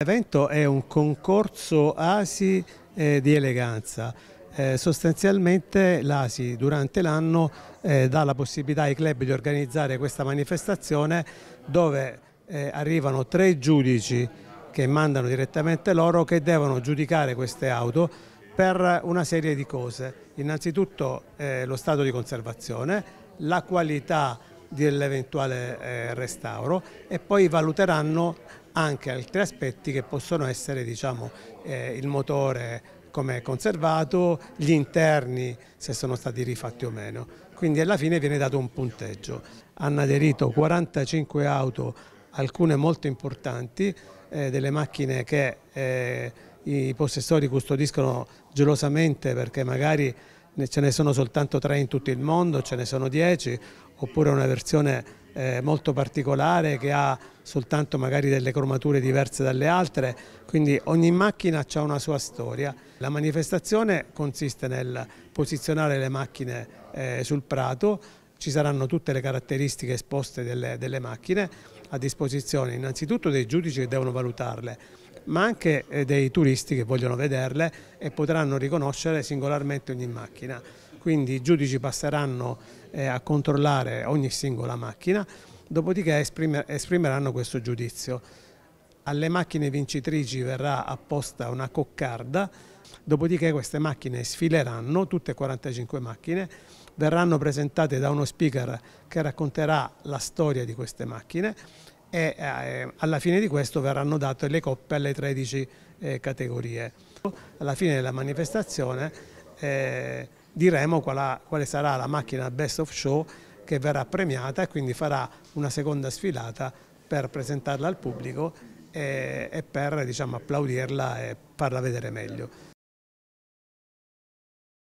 L'evento è un concorso ASI eh, di eleganza. Eh, sostanzialmente l'ASI durante l'anno eh, dà la possibilità ai club di organizzare questa manifestazione dove eh, arrivano tre giudici che mandano direttamente loro che devono giudicare queste auto per una serie di cose. Innanzitutto eh, lo stato di conservazione, la qualità dell'eventuale eh, restauro e poi valuteranno anche altri aspetti che possono essere diciamo, eh, il motore come è conservato, gli interni se sono stati rifatti o meno. Quindi alla fine viene dato un punteggio. Hanno aderito 45 auto, alcune molto importanti, eh, delle macchine che eh, i possessori custodiscono gelosamente perché magari ce ne sono soltanto tre in tutto il mondo, ce ne sono dieci, oppure una versione eh, molto particolare che ha soltanto magari delle cromature diverse dalle altre, quindi ogni macchina ha una sua storia. La manifestazione consiste nel posizionare le macchine eh, sul prato, ci saranno tutte le caratteristiche esposte delle macchine a disposizione innanzitutto dei giudici che devono valutarle ma anche eh, dei turisti che vogliono vederle e potranno riconoscere singolarmente ogni macchina. Quindi i giudici passeranno eh, a controllare ogni singola macchina, dopodiché esprimeranno questo giudizio. Alle macchine vincitrici verrà apposta una coccarda, dopodiché queste macchine sfileranno, tutte 45 macchine, verranno presentate da uno speaker che racconterà la storia di queste macchine e eh, alla fine di questo verranno date le coppe alle 13 eh, categorie. Alla fine della manifestazione eh, diremo qual quale sarà la macchina Best of Show che verrà premiata e quindi farà una seconda sfilata per presentarla al pubblico e, eh, e per diciamo, applaudirla e farla vedere meglio.